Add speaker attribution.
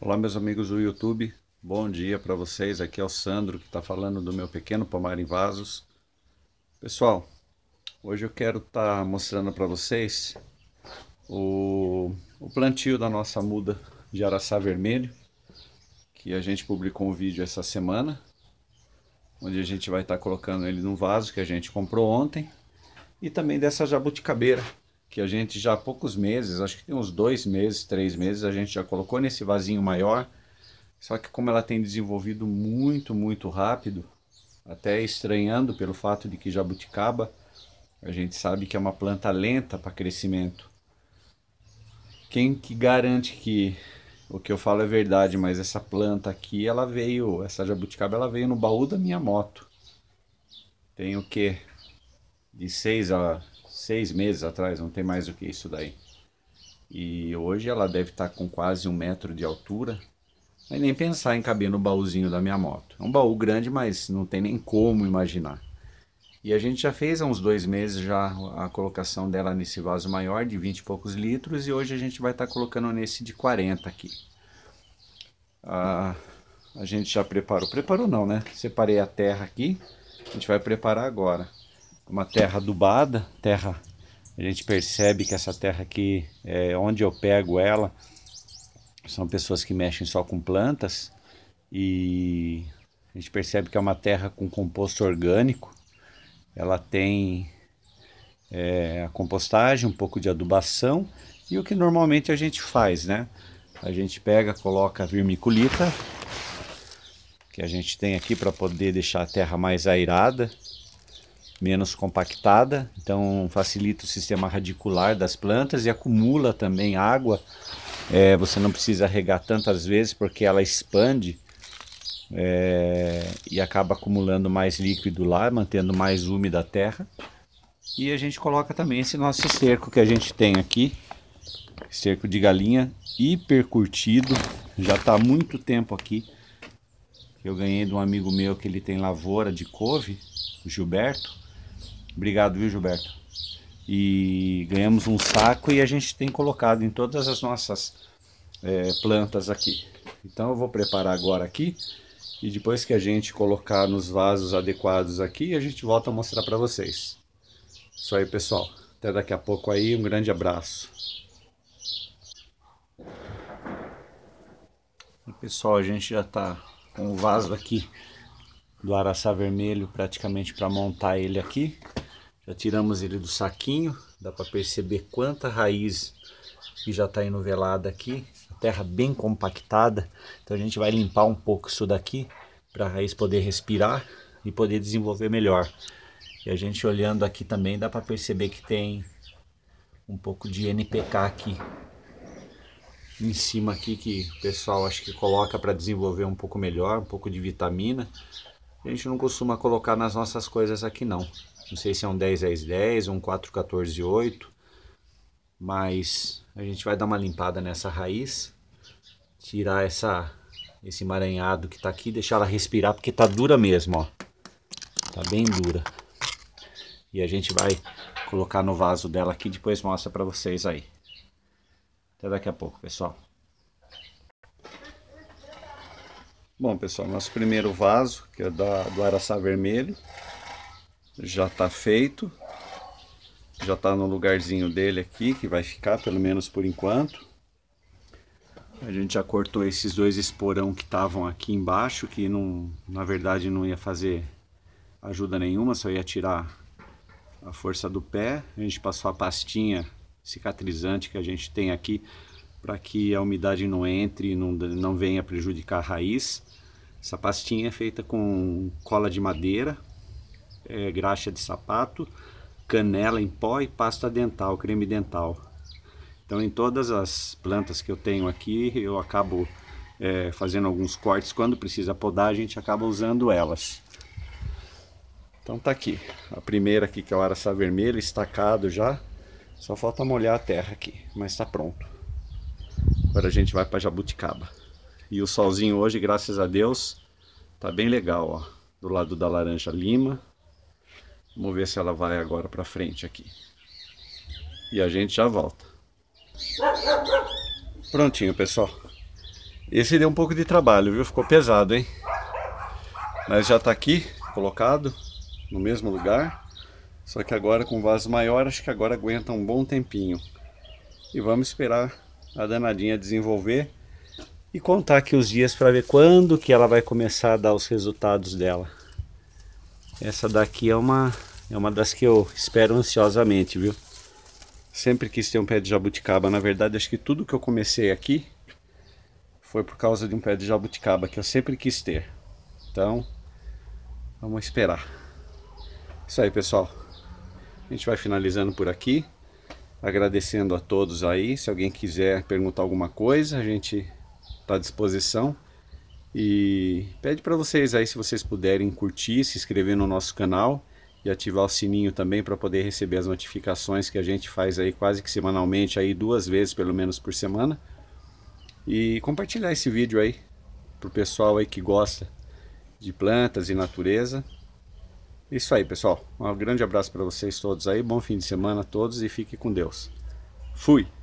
Speaker 1: Olá, meus amigos do YouTube. Bom dia para vocês. Aqui é o Sandro que está falando do meu pequeno pomar em vasos. Pessoal, hoje eu quero estar tá mostrando para vocês o, o, plantio da nossa muda de araçá vermelho, que a gente publicou um vídeo essa semana, onde a gente vai estar tá colocando ele num vaso que a gente comprou ontem, e também dessa jabuticabeira que a gente já há poucos meses, acho que tem uns dois meses, três meses, a gente já colocou nesse vasinho maior. Só que como ela tem desenvolvido muito, muito rápido, até estranhando pelo fato de que jabuticaba, a gente sabe que é uma planta lenta para crescimento. Quem que garante que o que eu falo é verdade, mas essa planta aqui, ela veio, essa jabuticaba, ela veio no baú da minha moto. Tem o quê? De seis a seis meses atrás, não tem mais do que isso daí. E hoje ela deve estar tá com quase um metro de altura. Mas nem pensar em caber no baúzinho da minha moto. É um baú grande, mas não tem nem como imaginar. E a gente já fez há uns dois meses já a colocação dela nesse vaso maior de 20 e poucos litros e hoje a gente vai estar tá colocando nesse de 40 aqui. Ah, a gente já preparou, preparou não né, separei a terra aqui, a gente vai preparar agora uma terra adubada, terra a gente percebe que essa terra aqui, é, onde eu pego ela, são pessoas que mexem só com plantas e a gente percebe que é uma terra com composto orgânico. Ela tem é, a compostagem, um pouco de adubação e o que normalmente a gente faz, né? A gente pega, coloca a vermiculita que a gente tem aqui para poder deixar a terra mais airada menos compactada, então facilita o sistema radicular das plantas e acumula também água. É, você não precisa regar tantas vezes porque ela expande é, e acaba acumulando mais líquido lá, mantendo mais úmida a terra. E a gente coloca também esse nosso cerco que a gente tem aqui, cerco de galinha hiper curtido, já está há muito tempo aqui. Eu ganhei de um amigo meu que ele tem lavoura de couve, o Gilberto Obrigado, viu, Gilberto? E ganhamos um saco e a gente tem colocado em todas as nossas é, plantas aqui. Então eu vou preparar agora aqui e depois que a gente colocar nos vasos adequados aqui, a gente volta a mostrar para vocês. Isso aí, pessoal. Até daqui a pouco aí, um grande abraço. pessoal, a gente já está com o vaso aqui do araçá vermelho praticamente para montar ele aqui. Já tiramos ele do saquinho, dá para perceber quanta raiz que já está enovelada aqui. Terra bem compactada, então a gente vai limpar um pouco isso daqui para a raiz poder respirar e poder desenvolver melhor. E a gente olhando aqui também dá para perceber que tem um pouco de NPK aqui em cima aqui que o pessoal acho que coloca para desenvolver um pouco melhor, um pouco de vitamina. A gente não costuma colocar nas nossas coisas aqui não. Não sei se é um 10, 10, 10, um 4, 14, 8. Mas a gente vai dar uma limpada nessa raiz. Tirar essa, esse emaranhado que tá aqui. Deixar ela respirar porque tá dura mesmo, ó. Tá bem dura. E a gente vai colocar no vaso dela aqui. Depois mostra para vocês aí. Até daqui a pouco, pessoal. Bom, pessoal, nosso primeiro vaso, que é da, do araçá vermelho já está feito. Já está no lugarzinho dele aqui, que vai ficar pelo menos por enquanto. A gente já cortou esses dois esporão que estavam aqui embaixo, que não, na verdade não ia fazer ajuda nenhuma, só ia tirar a força do pé. A gente passou a pastinha cicatrizante que a gente tem aqui para que a umidade não entre e não, não venha prejudicar a raiz. Essa pastinha é feita com cola de madeira, é, graxa de sapato, canela em pó e pasta dental, creme dental. Então em todas as plantas que eu tenho aqui, eu acabo é, fazendo alguns cortes. Quando precisa podar, a gente acaba usando elas. Então tá aqui. A primeira aqui, que é o araçá vermelho, estacado já. Só falta molhar a terra aqui, mas tá pronto. Agora a gente vai para jabuticaba. E o solzinho hoje, graças a Deus, tá bem legal, ó. Do lado da laranja lima, Vamos ver se ela vai agora para frente aqui. E a gente já volta. Prontinho, pessoal. Esse deu um pouco de trabalho, viu? Ficou pesado, hein? Mas já está aqui, colocado, no mesmo lugar. Só que agora com vaso maior, acho que agora aguenta um bom tempinho. E vamos esperar a danadinha desenvolver e contar aqui os dias para ver quando que ela vai começar a dar os resultados dela. Essa daqui é uma é uma das que eu espero ansiosamente, viu? Sempre quis ter um pé de jabuticaba. Na verdade, acho que tudo que eu comecei aqui foi por causa de um pé de jabuticaba que eu sempre quis ter. Então, vamos esperar. Isso aí, pessoal. A gente vai finalizando por aqui. Agradecendo a todos aí. Se alguém quiser perguntar alguma coisa, a gente está à disposição. E pede para vocês aí, se vocês puderem curtir, se inscrever no nosso canal ativar o sininho também para poder receber as notificações que a gente faz aí quase que semanalmente, aí duas vezes pelo menos por semana. E compartilhar esse vídeo aí pro pessoal aí que gosta de plantas e natureza. Isso aí, pessoal. Um grande abraço para vocês todos aí. Bom fim de semana a todos e fique com Deus. Fui.